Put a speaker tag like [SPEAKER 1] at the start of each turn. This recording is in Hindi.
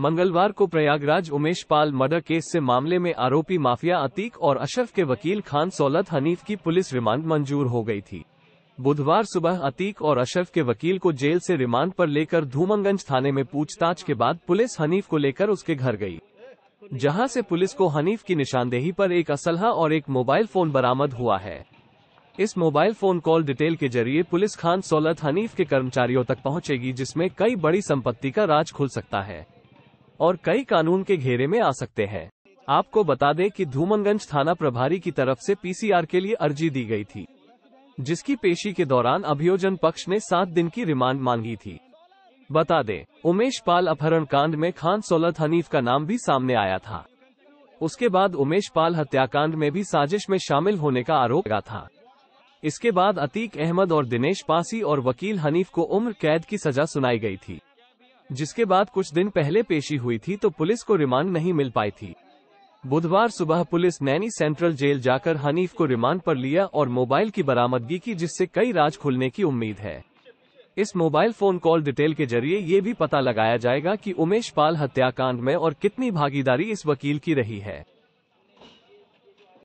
[SPEAKER 1] मंगलवार को प्रयागराज उमेश पाल मर्डर केस से मामले में आरोपी माफिया अतीक और अशरफ के वकील खान सौलत हनीफ की पुलिस रिमांड मंजूर हो गई थी बुधवार सुबह अतीक और अशरफ के वकील को जेल से रिमांड पर लेकर धूमंगंज थाने में पूछताछ के बाद पुलिस हनीफ को लेकर उसके घर गई जहां से पुलिस को हनीफ की निशानदेही पर एक असलहा और एक मोबाइल फोन बरामद हुआ है इस मोबाइल फोन कॉल डिटेल के जरिए पुलिस खान सौलत हनीफ के कर्मचारियों तक पहुंचेगी जिसमें कई बड़ी संपत्ति का राज खुल सकता है और कई कानून के घेरे में आ सकते हैं आपको बता दें कि धूमनगंज थाना प्रभारी की तरफ से पीसीआर के लिए अर्जी दी गई थी जिसकी पेशी के दौरान अभियोजन पक्ष ने सात दिन की रिमांड मांगी थी बता दें उमेश पाल अपहरण कांड में खान सौलत हनीफ का नाम भी सामने आया था उसके बाद उमेश पाल हत्याकांड में भी साजिश में शामिल होने का आरोप लगा था इसके बाद अतीक अहमद और दिनेश पासी और वकील हनीफ को उम्र कैद की सजा सुनाई गई थी जिसके बाद कुछ दिन पहले पेशी हुई थी तो पुलिस को रिमांड नहीं मिल पाई थी बुधवार सुबह पुलिस नैनी सेंट्रल जेल जाकर हनीफ को रिमांड पर लिया और मोबाइल की बरामदगी की जिससे कई राज खुलने की उम्मीद है इस मोबाइल फोन कॉल डिटेल के जरिए ये भी पता लगाया जाएगा कि उमेश पाल हत्याकांड में और कितनी भागीदारी इस वकील की रही है